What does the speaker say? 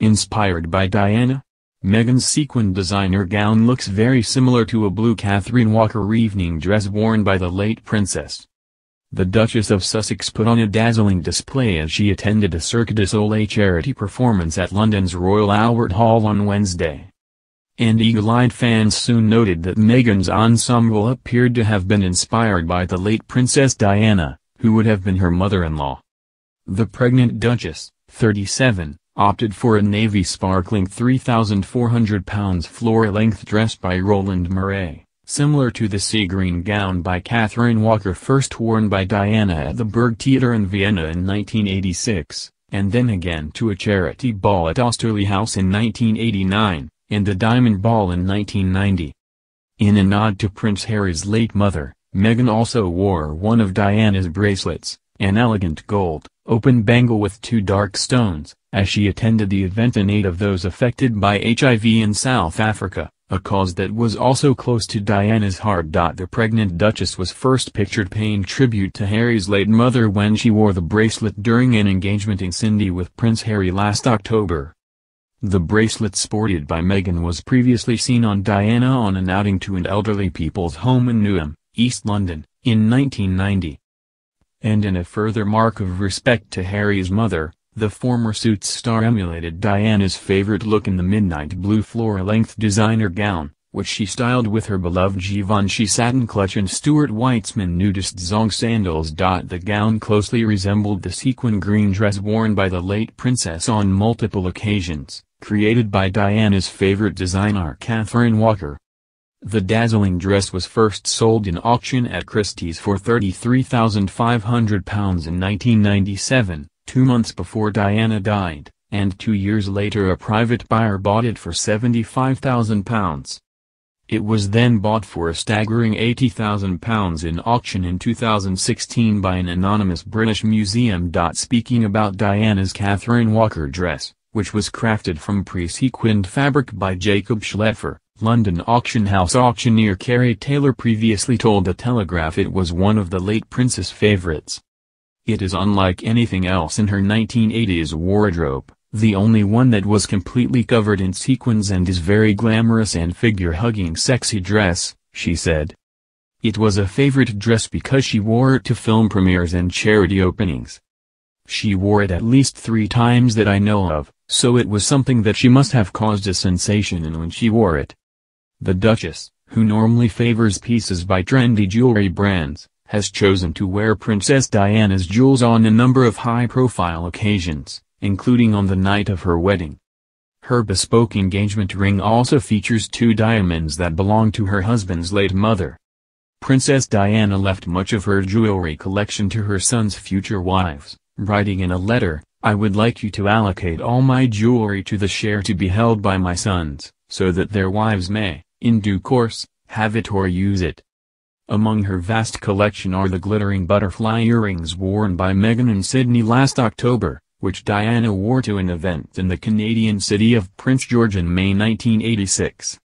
Inspired by Diana? Meghan's sequin designer gown looks very similar to a blue Catherine Walker evening dress worn by the late princess. The Duchess of Sussex put on a dazzling display as she attended a Cirque du Soleil charity performance at London's Royal Albert Hall on Wednesday. And eagle-eyed fans soon noted that Meghan's ensemble appeared to have been inspired by the late Princess Diana, who would have been her mother-in-law. The pregnant Duchess, 37, opted for a navy sparkling 3,400 pounds floor-length dress by Roland Murray, similar to the sea green gown by Catherine Walker first worn by Diana at the Burgtheater in Vienna in 1986, and then again to a charity ball at Austerly House in 1989, and the diamond ball in 1990. In a nod to Prince Harry's late mother, Meghan also wore one of Diana's bracelets, an elegant gold, open bangle with two dark stones, as she attended the event in aid of those affected by HIV in South Africa, a cause that was also close to Diana's heart. The pregnant Duchess was first pictured paying tribute to Harry's late mother when she wore the bracelet during an engagement in Cindy with Prince Harry last October. The bracelet sported by Meghan was previously seen on Diana on an outing to an elderly people's home in Newham, East London, in 1990. And in a further mark of respect to Harry's mother, the former Suits star emulated Diana's favorite look in the midnight blue floor-length designer gown, which she styled with her beloved Givenchy satin clutch and Stuart Weitzman nudist zong sandals. The gown closely resembled the sequin green dress worn by the late princess on multiple occasions, created by Diana's favorite designer Catherine Walker. The dazzling dress was first sold in auction at Christie's for £33,500 in 1997, two months before Diana died, and two years later a private buyer bought it for £75,000. It was then bought for a staggering £80,000 in auction in 2016 by an anonymous British museum. Speaking about Diana's Catherine Walker dress, which was crafted from pre-sequined fabric by Jacob Schleffer, London auction house auctioneer Carrie Taylor previously told The Telegraph it was one of the late prince's favourites. It is unlike anything else in her 1980s wardrobe, the only one that was completely covered in sequins and is very glamorous and figure-hugging sexy dress, she said. It was a favorite dress because she wore it to film premieres and charity openings. She wore it at least three times that I know of, so it was something that she must have caused a sensation in when she wore it. The Duchess, who normally favors pieces by trendy jewelry brands, has chosen to wear Princess Diana's jewels on a number of high-profile occasions, including on the night of her wedding. Her bespoke engagement ring also features two diamonds that belong to her husband's late mother. Princess Diana left much of her jewelry collection to her son's future wives, writing in a letter, I would like you to allocate all my jewelry to the share to be held by my sons, so that their wives may, in due course, have it or use it. Among her vast collection are the glittering butterfly earrings worn by Meghan and Sydney last October, which Diana wore to an event in the Canadian city of Prince George in May 1986.